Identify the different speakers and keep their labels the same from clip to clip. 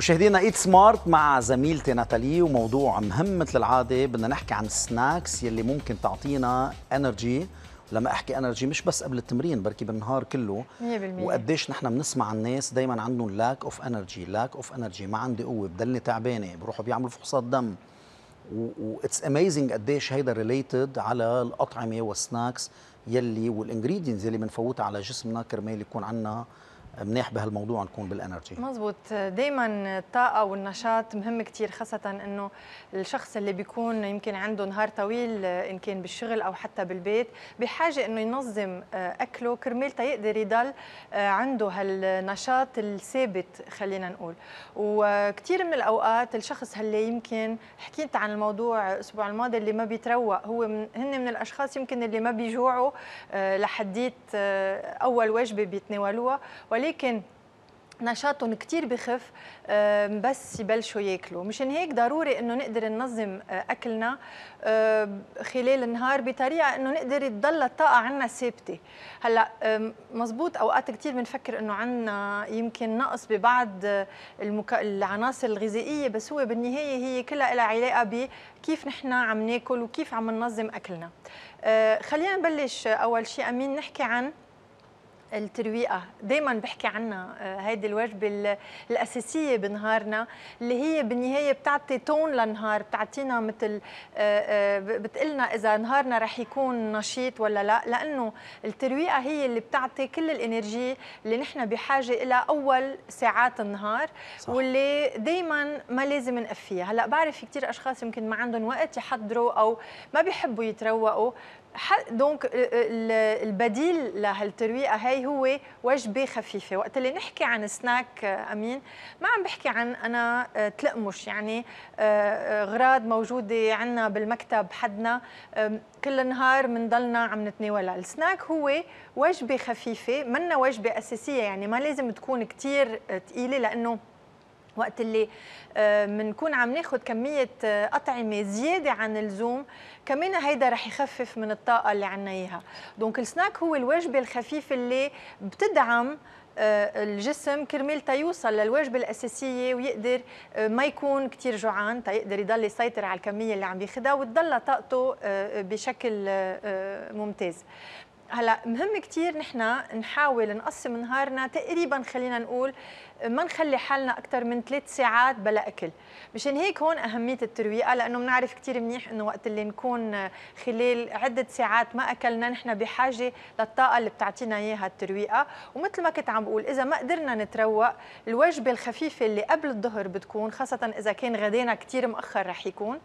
Speaker 1: مشاهدينا ايت سمارت مع زميلتي ناتالي وموضوع مهم مثل العاده بدنا نحكي عن السناكس يلي ممكن تعطينا انرجي لما احكي انرجي مش بس قبل التمرين بركي بالنهار كله
Speaker 2: 100% وقديش
Speaker 1: نحن بنسمع الناس دائما عندهم لاك اوف انرجي لاك اوف انرجي ما عندي قوه بضلني تعبانه بروحوا بيعملوا فحوصات دم واتس اميزنج قديش هيدا ريليتد على الاطعمه والسناكس يلي والانجريدينز يلي بنفوتها على جسمنا كرمال يكون عندنا منيح بهالموضوع نكون بالانرجي
Speaker 2: مزبوط دائما الطاقه والنشاط مهم كثير خاصه انه الشخص اللي بيكون يمكن عنده نهار طويل ان كان بالشغل او حتى بالبيت بحاجه انه ينظم آه، اكله كرمال تيقدر يضل آه، عنده هالنشاط الثابت خلينا نقول وكثير من الاوقات الشخص اللي يمكن حكيت عن الموضوع الاسبوع الماضي اللي ما بيتروق هو من هن من الاشخاص يمكن اللي ما بيجوعوا آه، لحديت اول وجبه بيتناولوها ولكن نشاطهم كتير بخف بس يبلشوا ياكلوا مشان هيك ضروري انه نقدر ننظم آه، اكلنا خلال النهار بطريقه انه نقدر تضل الطاقه عنا ثابته هلا مزبوط اوقات كتير بنفكر انه عنا يمكن نقص ببعض آه، المك... العناصر الغذائيه بس هو بالنهايه هي كلها لها علاقه بكيف نحن عم ناكل وكيف عم ننظم اكلنا آه، خلينا نبلش اول شيء امين نحكي عن الترويقه دائما بحكي عنها آه، هيدي الوجبه الاساسيه بنهارنا اللي هي بالنهايه بتعطي تون للنهار بتعطينا مثل آه، آه، بتقلنا اذا نهارنا رح يكون نشيط ولا لا لانه الترويقه هي اللي بتعطي كل الانرجي اللي نحن بحاجه إلى اول ساعات النهار صح. واللي دائما ما لازم نقفيها هلا بعرف في كثير اشخاص يمكن ما عندهم وقت يحضروا او ما بيحبوا يتروقوا دونك البديل لهالترويقه هي هو وجبه خفيفه وقت اللي نحكي عن سناك امين ما عم بحكي عن انا تلقمش يعني غراض موجوده عندنا بالمكتب حدنا كل نهار بنضلنا عم نتناولها السناك هو وجبه خفيفه منا وجبه اساسيه يعني ما لازم تكون كثير ثقيله لانه وقت اللي بنكون آه، عم ناخذ كميه آه، اطعمه زياده عن اللزوم كمان هيدا رح يخفف من الطاقه اللي عنا اياها دونك السناك هو الوجبه الخفيفه اللي بتدعم آه، الجسم كرمال تيوصل للوجبة الأساسية ويقدر ما يكون كتير جوعان تيقدر يضل يسيطر على الكمية اللي عم بيخدها وتضل طاقته بشكل ممتاز هلا مهم كتير نحن نحاول نقسم نهارنا تقريبا خلينا نقول ما نخلي حالنا اكثر من ثلاث ساعات بلا اكل مشان هيك هون اهميه الترويقه لانه بنعرف كثير منيح انه وقت اللي نكون خلال عده ساعات ما اكلنا نحن بحاجه للطاقه اللي بتعطينا اياها الترويقه ومثل ما كنت عم بقول اذا ما قدرنا نتروق الوجبه الخفيفه اللي قبل الظهر بتكون خاصه اذا كان غدينا كثير مؤخر رح يكون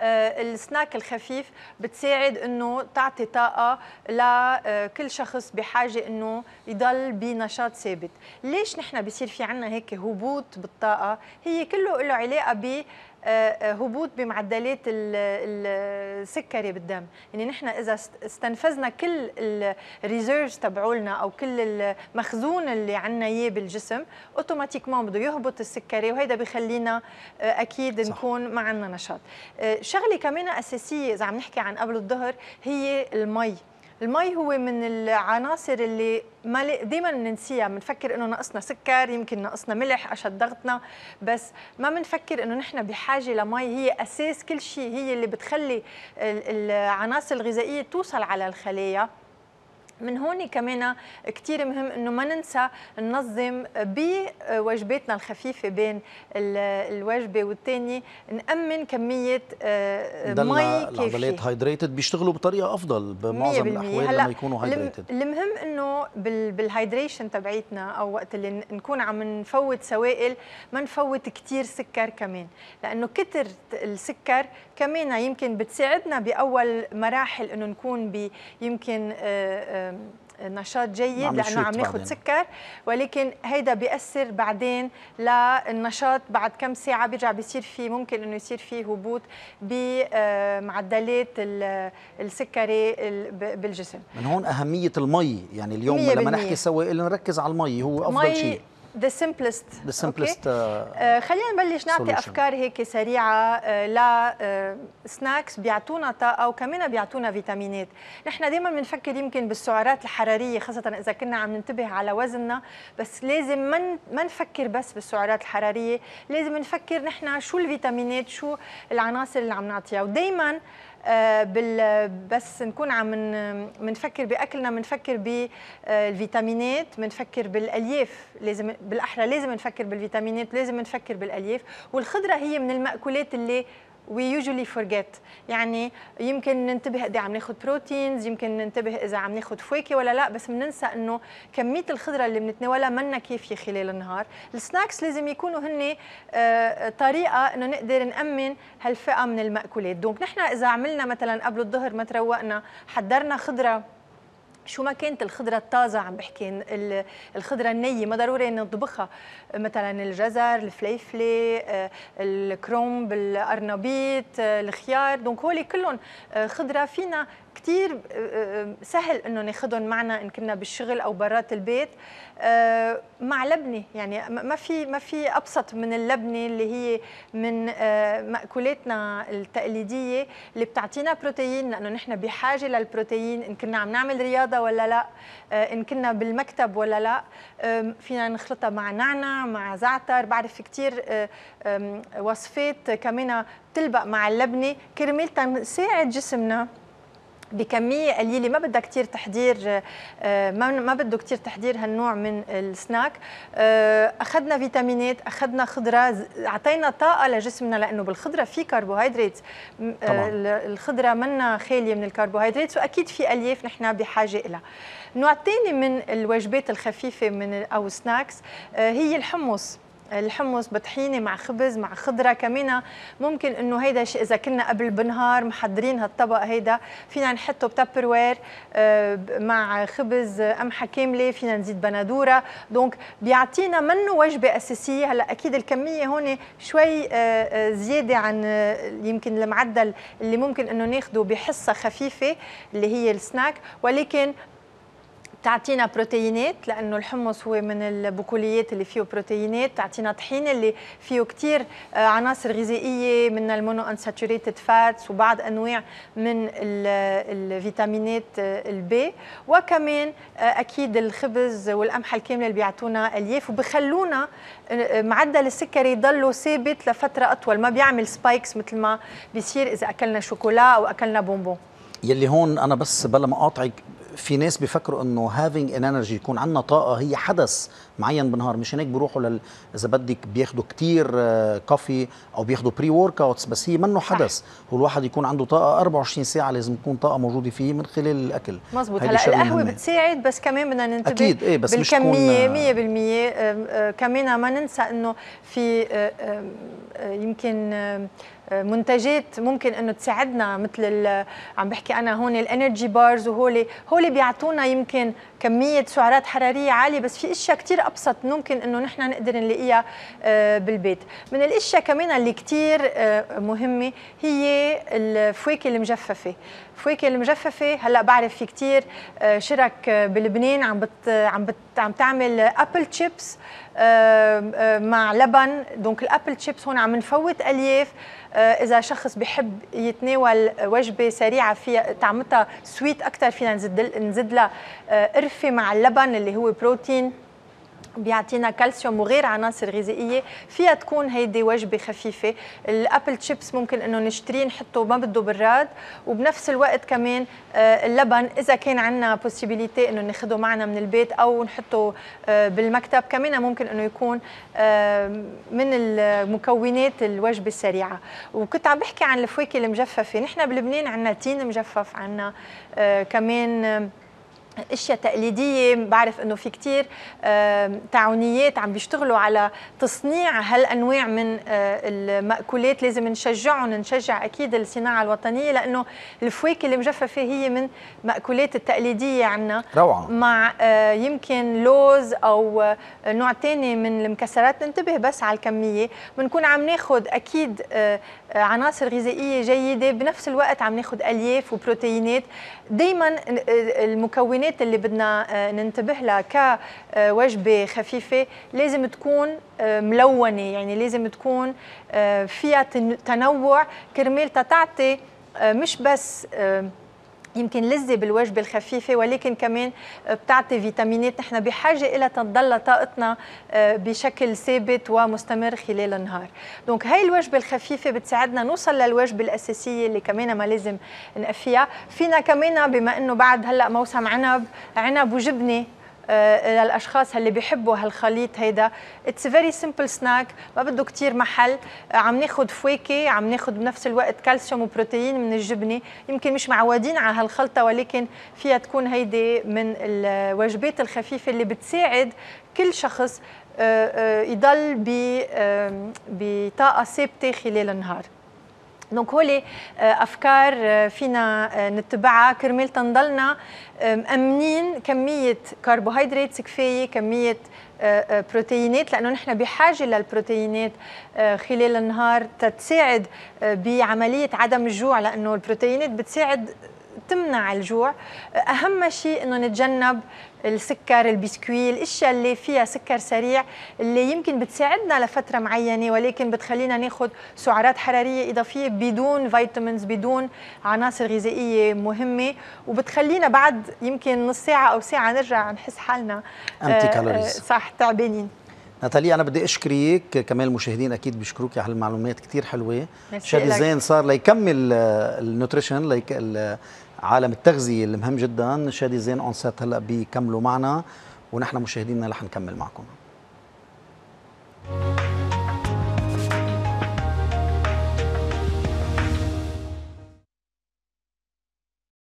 Speaker 2: آه، السناك الخفيف بتساعد انه تعطي طاقه لكل آه، شخص بحاجه انه يضل بنشاط ثابت ليش نحن بصير في عنا هيك هبوط بالطاقه هي كله له علاقه ب آه، آه، هبوط بمعدلات السكري بالدم يعني نحن اذا استنفذنا كل الريزيرف تبعولنا او كل المخزون اللي عندنا اياه بالجسم اوتوماتيكمون بده يهبط السكري وهيدا بخلينا آه، اكيد صح. نكون ما عندنا نشاط شغله كمان اساسيه اذا عم نحكي عن قبل الظهر هي المي المي هو من العناصر اللي ما دائما بننسيها بنفكر انه ناقصنا سكر يمكن ناقصنا ملح عشان ضغطنا بس ما بنفكر انه نحن بحاجه لمي هي اساس كل شيء هي اللي بتخلي العناصر الغذائيه توصل على الخلايا من هون كمان كثير مهم انه ما ننسى ننظم بوجباتنا الخفيفه بين الوجبه والثانيه نامن كميه آه، مي كافيه العضلات
Speaker 1: هايدريتد بيشتغلوا بطريقه افضل بمعظم الاحوال لما يكونوا هايدريتد
Speaker 2: المهم انه بالهايدريشن تبعيتنا او وقت اللي نكون عم نفوت سوائل ما نفوت كثير سكر كمان لانه كثر السكر كمان يمكن بتساعدنا باول مراحل انه نكون يمكن آه، آه، نشاط جيد لانه عم ناخذ سكر ولكن هيدا بياثر بعدين للنشاط بعد كم ساعه بيرجع بيصير في ممكن انه يصير في هبوط بمعدلات السكري بالجسم
Speaker 1: من هون اهميه المي يعني اليوم لما نحكي سوا نركز على المي هو افضل شيء
Speaker 2: ذا سمبلست
Speaker 1: ذا سمبلست
Speaker 2: خلينا نبلش نعطي solution. افكار هيك سريعه آه، ل سناكس آه، بيعطونا طاقه وكمان بيعطونا فيتامينات نحن دائما بنفكر يمكن بالسعرات الحراريه خاصه اذا كنا عم ننتبه على وزننا بس لازم ما ما نفكر بس بالسعرات الحراريه لازم نفكر نحن شو الفيتامينات شو العناصر اللي عم نعطيها ودائما آه، بال بس نكون عم بنفكر باكلنا بنفكر بالفيتامينات آه، بنفكر بالالياف لازم بالاحرى لازم نفكر بالفيتامينات لازم نفكر بالالياف والخضره هي من الماكولات اللي وي يوجولي فورجيت يعني يمكن ننتبه قد عم ناخذ بروتينز يمكن ننتبه اذا عم ناخذ فواكه ولا لا بس بننسى انه كميه الخضره اللي بنتناولها منا كافيه خلال النهار السناكس لازم يكونوا هن آه، طريقه انه نقدر نامن هالفئه من الماكولات دونك نحن اذا عملنا مثلا قبل الظهر ما تروقنا حضرنا خضره شو ما كانت الخضره الطازه عم بحكي الخضره النيه ما ضروري انه نطبخها مثلا الجزر الفليفله آه، الكرومب الارنبيط آه، الخيار دونك هولي كلهم آه، خضره فينا كثير آه، آه، سهل انه ناخذهم معنا ان كنا بالشغل او برات البيت آه، مع لبنه يعني ما في ما في ابسط من اللبنه اللي هي من ماكولاتنا التقليديه اللي بتعطينا بروتين لانه نحن بحاجه للبروتين ان كنا عم نعمل رياضه ولا لا ان كنا بالمكتب ولا لا فينا نخلطها مع نعنع مع زعتر بعرف كثير وصفات كمان بتلبق مع اللبنه كرمال تساعد جسمنا بكميه قليله ما بدها كثير تحضير آه، ما بده كثير تحضير هالنوع من السناك آه، اخذنا فيتامينات اخذنا خضره اعطينا طاقه لجسمنا لانه بالخضره في كربوهيدرات آه، طبعا. الخضره منا خاليه من الكربوهيدرات واكيد في الياف نحن بحاجه لها نوع ثاني من الوجبات الخفيفه من او سناكس هي الحمص الحمص بطحينه مع خبز مع خضره كمان ممكن انه هيدا شيء اذا كنا قبل بنهار محضرين هالطبق هيدا فينا نحطه بتبروير آه، مع خبز قمحه كامله فينا نزيد بندوره دونك بيعطينا منه وجبه اساسيه هلا اكيد الكميه هون شوي آه، آه، زياده عن يمكن المعدل اللي ممكن انه ناخده بحصه خفيفه اللي هي السناك ولكن تعطينا بروتينات لانه الحمص هو من البقوليات اللي فيه بروتينات تعطينا طحين اللي فيه كثير آه، عناصر غذائيه من المونو انساتوريتد فاتس وبعض انواع من الفيتامينات البي آه، وكمان آه، اكيد الخبز والقمحه الكامله اللي بيعطونا الياف وبخلونا معدل السكري يضله ثابت لفتره اطول ما بيعمل سبايكس مثل ما بيصير اذا اكلنا شوكولا او اكلنا بونبون
Speaker 1: يلي هون انا بس بلا ما اقاطعك في ناس بيفكروا انه هافينج ان انرجي يكون عندنا طاقه هي حدث معين بالنهار مش هناك بيروحوا لل اذا بدك بياخدوا كتير كوفي آه، او بياخدوا بري ورك اوتس بس هي منه حدث هو الواحد يكون عنده طاقه 24 ساعه لازم تكون طاقه موجوده فيه من خلال الاكل
Speaker 2: مزبوط هلا القهوه بتساعد بس كمان بدنا ننتبه اكيد ايه بس بالكميه آه، مش بالكميه 100% آه، كمان ما ننسى انه في يمكن منتجات ممكن انه تساعدنا مثل عم بحكي انا هون الانرجي بارز وهولي هولي بيعطونا يمكن كميه سعرات حراريه عاليه بس في اشياء كثير ابسط ممكن انه نحن نقدر نلاقيها آه، بالبيت من الاشياء كمان اللي كثير آه، مهمه هي الفواكه المجففه الفواكه المجففه هلا بعرف في كثير آه، شرك بلبنان عم بت عم بت عم تعمل ابل تشيبس مع لبن دونك الابل تشيبس هون عم نفوت الياف اذا شخص بحب يتناول وجبه سريعه فيها طعمتها سويت اكثر فينا نزيد نزد لها قرفه بكفي مع اللبن اللي هو بروتين بيعطينا كالسيوم وغير عناصر غذائيه فيها تكون هيدي وجبه خفيفه الابل تشيبس ممكن انه نشتريه نحطه ما بده براد وبنفس الوقت كمان آه، اللبن اذا كان عندنا بوسيبيليتي انه ناخده معنا من البيت او نحطه آه، بالمكتب كمان ممكن انه يكون آه، من المكونات الوجبه السريعه وكنت عم بحكي عن الفواكه المجففه نحن بلبنان عندنا تين مجفف عندنا كمان اشياء تقليديه بعرف انه في كثير تعاونيات عم بيشتغلوا على تصنيع هالانواع من آه، الماكولات لازم نشجعهم نشجع اكيد الصناعه الوطنيه لانه الفواكه المجففه هي من ماكولات التقليديه عندنا روعه مع آه، يمكن لوز او آه، نوع ثاني من المكسرات ننتبه بس على الكميه بنكون عم ناخذ اكيد عناصر غذائيه جيده بنفس الوقت عم ناخذ الياف وبروتينات دائما المكونات البيانات اللي بدنا آه، ننتبه لها كوجبه خفيفه لازم تكون آه، ملونه يعني لازم تكون آه، فيها تنوع كرمال تعطي مش بس يمكن لذة بالوجبة الخفيفة ولكن كمان آه، بتعطي فيتامينات نحن بحاجة إلى تضل طاقتنا آه، بشكل ثابت ومستمر خلال النهار دونك هاي الوجبة الخفيفة بتساعدنا نوصل للوجبة الأساسية اللي كمان ما لازم نقفيها فينا كمان بما أنه بعد هلأ موسم عنب عنب وجبنة آه، للاشخاص اللي بيحبوا هالخليط هيدا اتس فيري سمبل سناك ما بده كثير محل آه، عم ناخذ فواكه عم ناخذ بنفس الوقت كالسيوم وبروتين من الجبنه يمكن مش معودين على هالخلطه ولكن فيها تكون هيدي من الوجبات الخفيفه اللي بتساعد كل شخص آه، يضل بطاقه ثابته خلال النهار دونك هولي آه، افكار آه، فينا آه، نتبعها كرمال تنضلنا مأمنين كميه كربوهيدرات كفايه كميه بروتينات لانه نحن بحاجه للبروتينات خلال النهار تتساعد بعمليه عدم الجوع لانه البروتينات بتساعد تمنع الجوع اهم شيء انه نتجنب السكر البسكوي الاشياء اللي فيها سكر سريع اللي يمكن بتساعدنا لفتره معينه ولكن بتخلينا ناخذ سعرات حراريه اضافيه بدون فيتامينز بدون عناصر غذائيه مهمه وبتخلينا بعد يمكن نص ساعه او ساعه نرجع نحس حالنا آه، آه، صح تعبانين
Speaker 1: ناتالي انا بدي اشكرك كمان المشاهدين اكيد بيشكروك على المعلومات كثير حلوه شادي زين صار ليكمل آه، النوتريشن ليك عالم التغذية اللي مهم جدا شادي زين سيت هلأ بيكملوا معنا ونحن مشاهدينا رح نكمل معكم